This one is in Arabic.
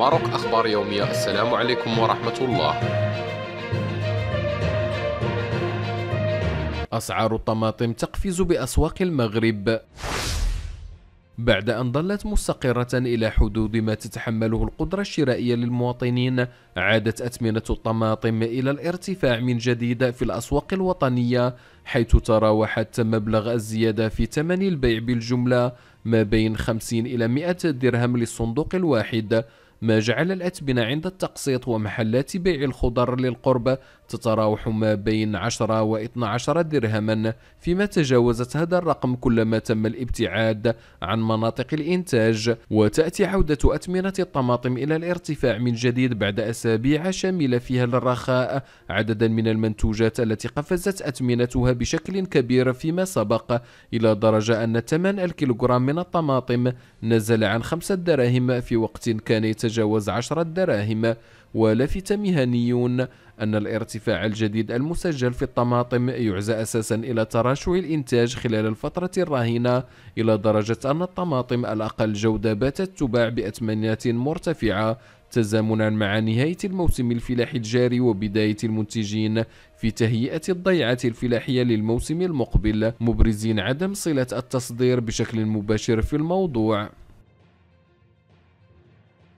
ماروك أخبار يومية السلام عليكم ورحمة الله أسعار الطماطم تقفز بأسواق المغرب بعد أن ظلت مستقرة إلى حدود ما تتحمله القدرة الشرائية للمواطنين عادت أثمنة الطماطم إلى الارتفاع من جديد في الأسواق الوطنية حيث تراوحت مبلغ الزيادة في ثمن البيع بالجملة ما بين 50 إلى 100 درهم للصندوق الواحد ما جعل الأتبنة عند التقسيط ومحلات بيع الخضر للقرب تتراوح ما بين 10 و 12 درهما فيما تجاوزت هذا الرقم كلما تم الابتعاد عن مناطق الإنتاج وتأتي عودة أتمنة الطماطم إلى الارتفاع من جديد بعد أسابيع شاملة فيها للرخاء عددا من المنتوجات التي قفزت أتمنتها بشكل كبير فيما سبق إلى درجة أن ثمن الكيلوغرام من الطماطم نزل عن 5 دراهم في وقت كان يتجاوز تتجاوز عشرة دراهم ولفت مهنيون أن الارتفاع الجديد المسجل في الطماطم يعزى أساسا إلى تراشع الإنتاج خلال الفترة الراهنة إلى درجة أن الطماطم الأقل جودة باتت تباع بأثمنة مرتفعة تزامنا مع نهاية الموسم الفلاحي الجاري وبداية المنتجين في تهيئة الضيعة الفلاحية للموسم المقبل مبرزين عدم صلة التصدير بشكل مباشر في الموضوع